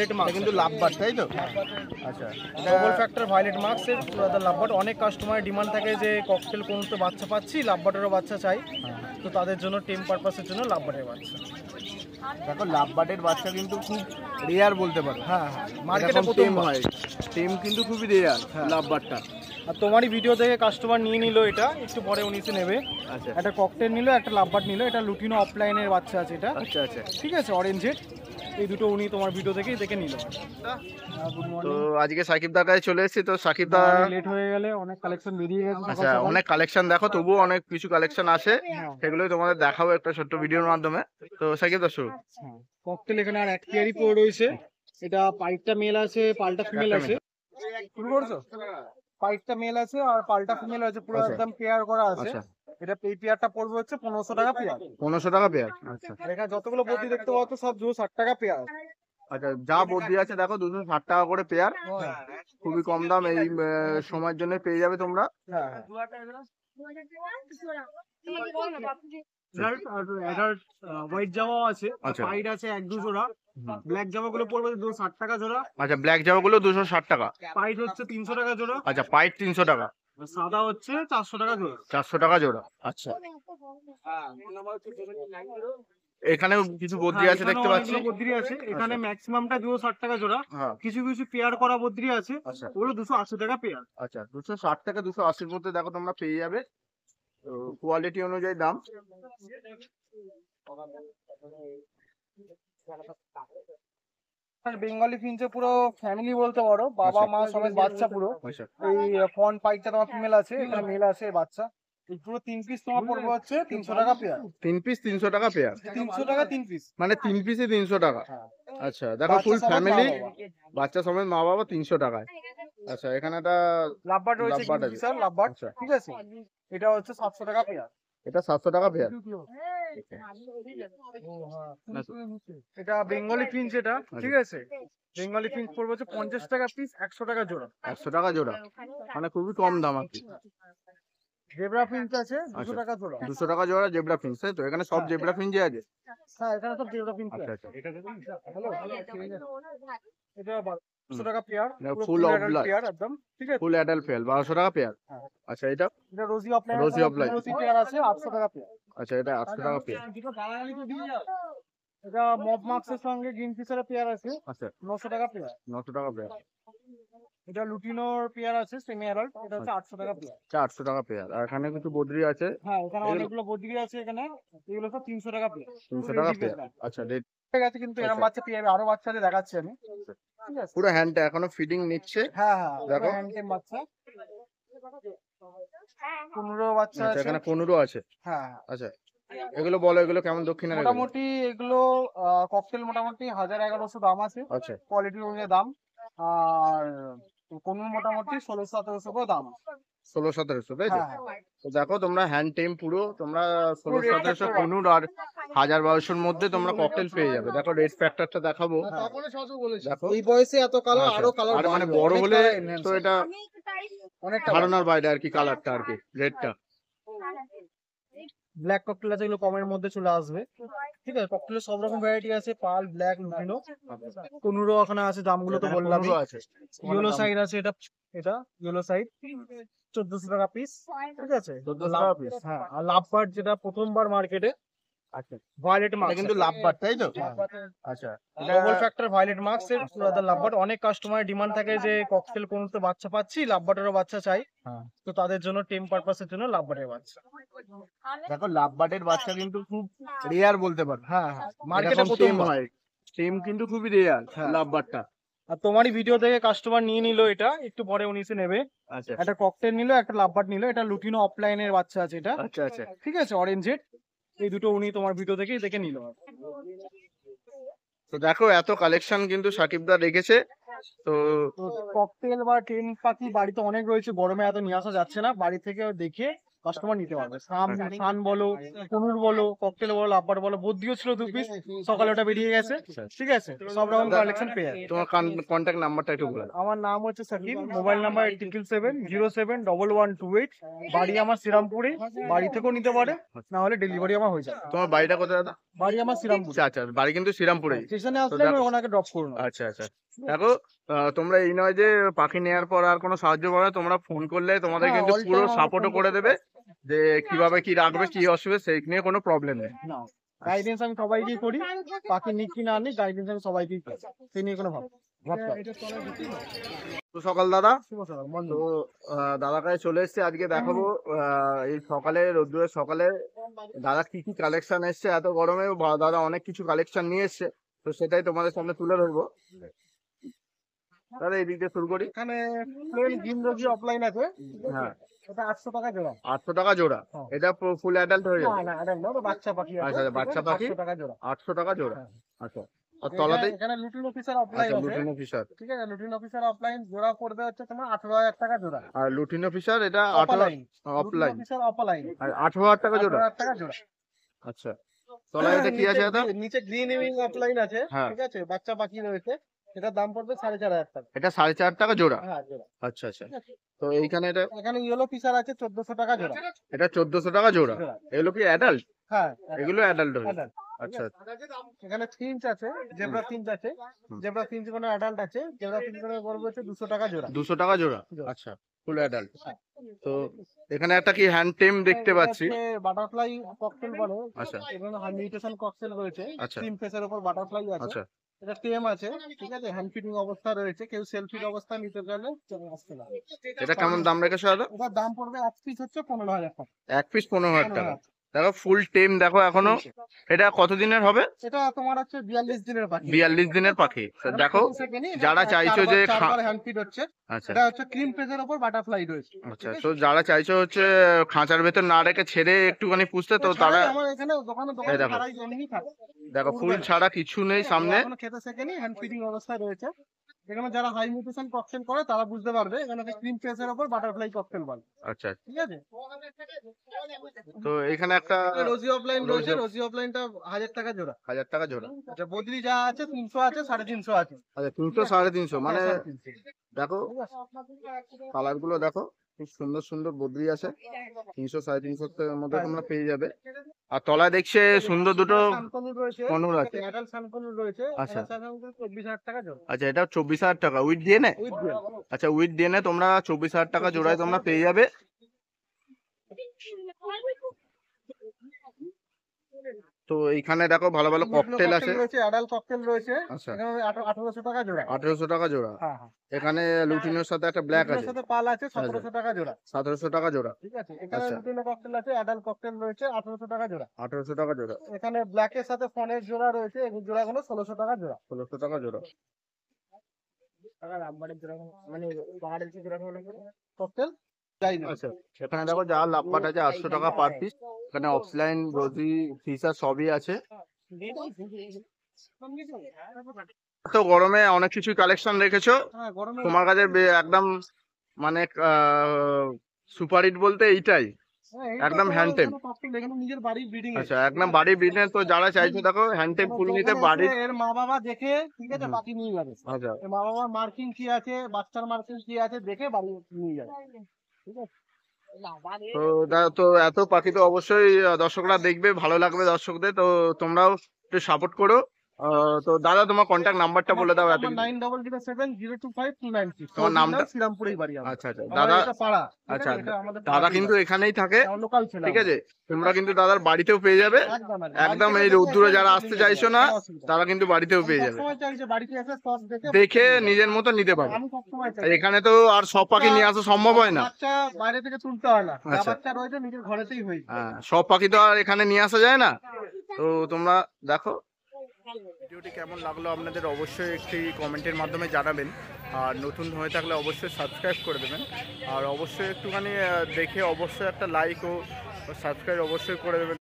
Violet mark কিন্তু লাভ but তাই তো আচ্ছা ডবল ফ্যাক্টর ভায়োলেট মার্কস এর লাভ বাট অনেক কাস্টমারের ডিমান্ড থাকে যে ককটেল কোন তো বাচ্চা পাচ্ছি লাভ বাটেরও বাচ্চা চাই তো তাদের জন্য টিম পারপাসের জন্য লাভ বাটের বাচ্চা দেখো লাভ বাটের বাচ্চা কিন্তু খুব রেয়ার বলতে পারো হ্যাঁ হ্যাঁ মার্কেটে প্রথম হয় টিম কিন্তু খুবই রেয়ার লাভ বাটটা আর তোমারই ভিডিও থেকে কাস্টমার নিয়ে নিলো এটা একটু পরে উনিশে নেবে আচ্ছা একটা ককটেল নিলো একটা লাভবাট নিলো এটা লুটিনো অফলাইনের বাচ্চা আছে এটা আচ্ছা আচ্ছা ঠিক আছে অরেঞ্জের এই দুটো উনি তোমার ভিডিও থেকেই দেখে নিল তো আজকে সাকিব দার কাছে চলে এসেছি তো সাকিব দা লেট হয়ে গেলে অনেক কালেকশন বেরিয়ে গেছে আচ্ছা অনেক কালেকশন দেখো তবুও অনেক কিছু কালেকশন আসে হ্যাঁ। সেগুলোই তোমাদের দেখাবো একটা ছোট্ট ভিডিওর মাধ্যমে তো সাকিব দা শুরু ককটেল এখানে আর এক পেয়ারই পড়ে রয়েছে এটা পাইপটা মেল আছে পাল্টা ফিমেল আছে শুরু করছো ফাইভটা মেল আছে আর পাল্টা হ্যাঁ। ফিমেল আছে পুরো আচ্ছা। একদম পেয়ার করা আছে আচ্ছা। এটা এই পেয়ারটা পড়বে হচ্ছে পনেরোশো টাকা পেয়ার পনেরোশো টাকা পেয়ার আচ্ছা এখানে যতগুলো বদি দেখতে পাচ্ছ সব দুশো ষাট টাকা পেয়ার আচ্ছা যা বদি আছে দেখো দুশো ষাট টাকা করে পেয়ার হ্যাঁ। হ্যাঁ। খুবই কম দাম এই সময়ের জন্য পেয়ে যাবে তোমরা অ্যাডাল্ট হোয়াইট জামাও আছে পাইড আচ্ছা। আছে এক দুজোড়া ব্ল্যাক জামাগুলো পড়বে দুশো ষাট টাকা জোড়া আচ্ছা ব্ল্যাক জামাগুলো দুশো ষাট টাকা পাইট হচ্ছে তিনশো টাকা জোড়া আচ্ছা পাইট তিনশো টাকা সাদা হচ্ছে চারশো টাকা জোড়া চারশো টাকা জোড়া আচ্ছা হ্যাঁ, এখানে কিছু বদ্রি হ্যাঁ, আছে দেখতে পাচ্ছি বদ্রি আছে আচ্ছা। এখানে ম্যাক্সিমামটা দুশো ষাট টাকা জোড়া হ্যাঁ। কিছু কিছু পেয়ার করা বদ্রি আছে আচ্ছা। ওগুলো দুশো আশি টাকা পেয়ার আচ্ছা দুশো ষাট টাকা দুশো আশির মধ্যে দেখো তোমরা পেয়ে যাবে কোয়ালিটি অনুযায়ী দাম মানে বেঙ্গলি ফিঞ্চে পুরো ফ্যামিলি বলতে পারো বাবা মা আচ্ছা। সব বাচ্চা পুরো আচ্ছা। এই ফন পাইকটা তোমার ফিমেল আছে এটা মেল আছে বাচ্চা তিন পিস তিন পিস তিনশো টাকা পেয়ার তিনশো টাকা তিন পিস মানে তিন তিনশো টাকা হ্যাঁ। আচ্ছা দেখো ফ্যামিলি বাচ্চা সমেত মা বাবা তিনশো টাকায় আচ্ছা এখানে একটা আচ্ছা। এটা হচ্ছে এটা সাতশো টাকা পেয়ার হ্যাঁ। এটা বেঙ্গলি পিঞ্চ এটা ঠিক আছে বেঙ্গলি পিঞ্চ পড়বে হচ্ছে পঞ্চাশ টাকা পিস একশো টাকা জোড়া একশো টাকা জোড়া হ্যাঁ, মানে খুবই কম দাম আর জেব্রা ফিন্স আছে 200 আচ্ছা। টাকা জোড়া 200 টাকা জোড়া জেব্রা ফিন্স তাই তো এখানে সব জেব্রা হ্যাঁ, ফিন্স আছে হ্যাঁ, এখানে সব জেব্রা আচ্ছা, ফিন্স আছে আচ্ছা এটা দেখুন এটা টাকা পেয়ার ফুল অফলাইন পেয়ার একদম ঠিক আছে ফুল অ্যাডাল্ট পেয়ার 1200 টাকা পেয়ার হ্যাঁ। আচ্ছা এটা এটা রোজি অফলাইন রোজি রোজি পেয়ার আছে 800 টাকা পেয়ার আচ্ছা এটা 800 টাকা পেয়ার আচ্ছা, এটা মপ মার্কসের সঙ্গে গ্রিন ফিশারের পেয়ার আছে আচ্ছা 900 টাকা পেয়ার 900 টাকা পেয়ার এটা লুটিনোর পেয়ার আছে সেমি এটা হচ্ছে টাকা পেয়ার আচ্ছা, টাকা পেয়ার আর এখানে কিছু বদ্রি আছে হ্যাঁ এখানে অনেকগুলো বদ্রি আছে এখানে এগুলো সব টাকা পেয়ার টাকা পেয়ার আচ্ছা রেট ঠিক আছে কিন্তু এরকম আচ্ছা। বাচ্চা আরো বাচ্চাদের দেখাচ্ছি আমি পুরো হ্যান্ডটা এখনো ফিডিং নিচ্ছে হ্যাঁ হ্যাঁ দেখো বাচ্চা পনেরো বাচ্চা আচ্ছা, আছে এখানে পনেরো আছে হ্যাঁ, হ্যাঁ আচ্ছা এগুলো বলো এগুলো কেমন দক্ষিণ মোটামুটি এগুলো ককটেল মোটামুটি হাজার এগারোশো দাম আছে কোয়ালিটি অনুযায়ী দাম আর কোনো মোটামুটি ষোলো সতেরোশো দাম ষোলো সতেরোশো তাই হ্যাঁ, হ্যাঁ। দেখো তোমরা হ্যান্ড টেম পুরো তোমরা ষোলো সতেরোশো আর হাজার মধ্যে তোমরা পেয়ে যাবে দেখো দেখাবো হ্যাঁ। দেখো বয়সে এত আচ্ছা। আরো কালার মানে বড় হলে তো এটা ধারণার বাইরে আর কি কালারটা আর কি রেডটা ব্ল্যাক ককটেল আছে এগুলো কমের মধ্যে চলে আসবে ঠিক আছে ককটেলের সব রকম ভ্যারাইটি আছে পাল ব্ল্যাক লুটিনো কোনুরো ওখানে আছে দামগুলো তো বললাম ইয়েলো সাইড আছে এটা এটা ইয়েলো সাইড চোদ্দশো টাকা পিস ঠিক আছে চোদ্দশো টাকা পিস হ্যাঁ আর লাভবার্ড যেটা প্রথমবার মার্কেটে মার্ক আচ্ছা, কিন্তু লাভবার তাই তো হ্যাঁ। আচ্ছা ডবল ফ্যাক্টর মার্কস লাভবার অনেক ডিমান্ড থাকে যে বাচ্চা পাচ্ছি বাচ্চা চাই হ্যাঁ। তো তাদের জন্য টেম পারপাসের জন্য বাচ্চা দেখো বাচ্চা কিন্তু খুব রেয়ার বলতে হ্যাঁ, হ্যাঁ। হয় কিন্তু খুবই রেয়ার লাভবারটা আর তোমারই ভিডিও থেকে কাস্টমার নিয়ে নিলো এটা একটু পরে উনি নেবে আচ্ছা। একটা ককটেল নিলো একটা লাভবার নিলো এটা লুটিনো অফলাইনের বাচ্চা আছে এটা আচ্ছা, আচ্ছা। ঠিক আছে অরেঞ্জের এই দুটো উনি তোমার ভিডিও থেকেই দেখে নিল তো দেখো এত কালেকশন কিন্তু দা রেখেছে তো ককটেল বা টিন পাখি বাড়িতে অনেক রয়েছে গরমে এত নিয়ে আসা যাচ্ছে না বাড়ি থেকে দেখে কাস্টমার নিতে পারবে সাম আচ্ছা। সান বলো আচ্ছা। কুনুর বলো ককটেল বলো লাভবার বলো বদ্রিও ছিল দু পিস সকালে ওটা বেরিয়ে গেছে আচ্ছা। ঠিক আছে সব রকম কালেকশন পেয়ে যাবে তোমার কন্ট্যাক্ট নাম্বারটা একটু বলো আমার নাম হচ্ছে Sakib mobile number triple seven zero seven double one two eight বাড়ি আমার শ্রীরামপুরে বাড়ি থেকেও নিতে পারে না হলে ডেলিভারি আমার হয়ে যাবে তোমার বাড়িটা কোথায় দাদা বাড়ি আমার শ্রীরামপুর আচ্ছা আচ্ছা বাড়ি কিন্তু শ্রীরামপুরে স্টেশনে আসলে আমি ওনাকে ড্রপ করুন আচ্ছা আচ্ছা দেখো তোমরা এই নয় যে পাখি নেওয়ার পর আর কোনো সাহায্য করে তোমরা ফোন করলে তোমাদের হ্যাঁ, কিন্তু পুরো সাপোর্টও করে দেবে যে কিভাবে কি রাখবে কি অসুবে সেই নিয়ে কোনো প্রবলেম নেই গাইডেন্স আমি সবাইকেই করি পাখি নিক কি না নিক গাইডেন্স আমি সবাইকেই করি সেই নিয়ে কোনো হ্যাঁ, তো সকাল দাদা তো দাদার কাছে চলে এসছে আজকে দেখাবো এই সকালে রোদ্দুরের সকালে দাদা কি কি কালেকশন এসছে এত গরমে দাদা অনেক কিছু কালেকশন নিয়ে এসছে তো সেটাই তোমাদের সামনে তুলে ধরবো তাহলে এই দিক দিয়ে শুরু করি এখানে প্লেন অফলাইন আছে হ্যাঁ এটা টাকা জোড়া টাকা জোড়া হ্যাঁ। এটা ফুল বাচ্চা আচ্ছা লুটিন লুটিন অফিসার ঠিক আছে লুটিন অফিসার অফলাইন জোড়া হচ্ছে টাকা জোড়া আর লুটিন অফিসার এটা অফলাইন অফলাইন আর টাকা জোড়া টাকা জোড়া আচ্ছা তলায় কি আছে নিচে গ্রিন অফলাইন আছে হ্যাঁ। ঠিক আছে বাচ্চা পাখি রয়েছে এটা দাম পড়বে সাড়ে চার হাজার টাকা এটা সাড়ে চার টাকা জোড়া হ্যাঁ জোড়া আচ্ছা আচ্ছা তো এইখানে এটা এখানে ইয়েলো ফিশার আছে চোদ্দশো টাকা জোড়া এটা চোদ্দশো টাকা জোড়া এগুলো কি অ্যাডাল্ট হ্যাঁ এগুলো অ্যাডাল্ট হবে আচ্ছা, আচ্ছা এখানে ফিঞ্চ আছে জেব্রা ফিঞ্চ আছে জেব্রা ফিঞ্চ কোনো অ্যাডাল্ট আছে জেব্রা ফিঞ্চ কোনো গর্ব হচ্ছে দুশো টাকা জোড়া দুশো টাকা জোড়া আচ্ছা ফুল অ্যাডাল্ট তো এখানে একটা কি হ্যান্ড টেম দেখতে পাচ্ছি বাটারফ্লাই ককটেল বলে আচ্ছা এখানে মিউটেশন ককটেল রয়েছে ক্রিম আচ্ছা। ফেসের উপর বাটারফ্লাই আছে আচ্ছা এটা টেম আছে ঠিক আছে হ্যান্ড ফিটিং অবস্থা রয়েছে কেউ সেলফি অবস্থা নিতে গেলে আসতে পারে এটা কেমন দাম রেখেছো দাদা ওটার দাম পড়বে এক পিস হচ্ছে পনেরো হাজার টাকা এক পিস পনেরো হাজার টাকা দেখো ফুল টেম দেখো এখনো এটা কতদিনের হবে এটা তোমার হচ্ছে বিয়াল্লিশ দিনের পাখি বিয়াল্লিশ দিনের পাখি দেখো যারা চাইছো যে হচ্ছে আচ্ছা তো আচ্ছা, যারা চাইছো হচ্ছে খাঁচার ভেতর না রেখে ছেড়ে একটুখানি পুষতে তো তারা দেখো ফুল ছাড়া কিছু নেই সামনে খেতে অবস্থায় রয়েছে এখানে যারা হাই মিউটেশন ককটেল করে তারা বুঝতে পারবে এখানে ক্রিম ফেসের উপর বাটারফ্লাই ককটেল বলে আচ্ছা, আচ্ছা ঠিক আছে তো এখানে একটা রোজি অফলাইন রয়েছে রোজি অফলাইনটা হাজার টাকা জোড়া হাজার টাকা জোড়া আচ্ছা বদলি যা আছে তিনশো আছে সাড়ে তিনশো আছে আচ্ছা তিনশো সাড়ে তিনশো মানে দেখো কালার গুলো দেখো খুব সুন্দর সুন্দর বদলি আছে তিনশো সাড়ে তিনশো মধ্যে তোমরা পেয়ে যাবে আর তলায় দেখছে সুন্দর দুটো কনুর আছে আচ্ছা আচ্ছা এটা চব্বিশ হাজার টাকা উইথ দিয়ে নে আচ্ছা উইথ দিয়ে নে তোমরা চব্বিশ হাজার টাকা জোড়ায় তোমরা পেয়ে যাবে তো এইখানে দেখো ভালো ভালো ককটেল আছে রয়েছে আচ্ছা। আঠারোশো টাকা জোড়া হ্যাঁ, হ্যাঁ। এখানে লুটিনের হ্যাঁ, সাথে একটা ব্ল্যাক আছে পাল আছে আচ্ছা। সতেরোশো টাকা জোড়া সতেরোশো টাকা জোড়া ঠিক আছে এখানে ককটেল আচ্ছা। আছে অ্যাডাল ককটেল রয়েছে আঠারোশো টাকা জোড়া আঠারোশো টাকা জোড়া এখানে ব্ল্যাকের সাথে ফোনের জোড়া রয়েছে জোড়া গুলো ষোলোশো টাকা জোড়া ষোলোশো টাকা জোড়া মানে ককটেল এখানে আচ্ছা, দেখো যা লাভপাট আচ্ছা, আছে আটশো টাকা পার পিস এখানে অফলাইন রোজি ফিসা সবই আছে তো গরমে অনেক কিছু কালেকশন রেখেছো হ্যাঁ, তোমার কাছে একদম মানে সুপার হিট বলতে এইটাই হ্যাঁ, একদম হ্যান্ডটেম আচ্ছা একদম বাড়ি ব্রিডের তো যারা হ্যাঁ, চাইছে দেখো হ্যান্ডটেম ফুল নিতে বাড়ি এর মা বাবা দেখে ঠিক আছে বাকি নিয়ে যাবে আচ্ছা মা বাবার মার্কিং কি আছে বাচ্চার মার্কিং কি আছে দেখে বাড়ি নিয়ে যাবে তো তো এত পাখি তো অবশ্যই দর্শকরা দেখবে ভালো লাগবে দর্শকদের তো তোমরাও একটু সাপোর্ট করো তো দাদা তোমার কন্ট্যাক্ট নাম্বারটা বলে দাও এত ফাইভ তোমার নামটা বাড়ি আচ্ছা আচ্ছা দাদা পাড়া আচ্ছা দাদা কিন্তু এখানেই থাকে হ্যাঁ, ঠিক আছে তোমরা কিন্তু দাদার বাড়িতেও পেয়ে যাবে একদম এই রোদ্দুরে যারা আসতে চাইছো না তারা কিন্তু বাড়িতেও পেয়ে যাবে দেখে নিজের মতো নিতে পারবে এখানে তো আর সব পাখি নিয়ে আসা সম্ভব হয় না বাইরে থেকে তুলতে হয় না আচ্ছা। বাচ্চা রয়েছে নিজের ঘরেতেই হয়ে হ্যাঁ, সব পাখি তো আর এখানে নিয়ে আসা যায় না তো তোমরা দেখো ভিডিওটি কেমন লাগলো আপনাদের অবশ্যই একটি কমেন্টের মাধ্যমে জানাবেন আর নতুন হয়ে থাকলে অবশ্যই সাবস্ক্রাইব করে দেবেন আর অবশ্যই একটুখানি দেখে অবশ্যই একটা লাইক ও সাবস্ক্রাইব অবশ্যই করে দেবেন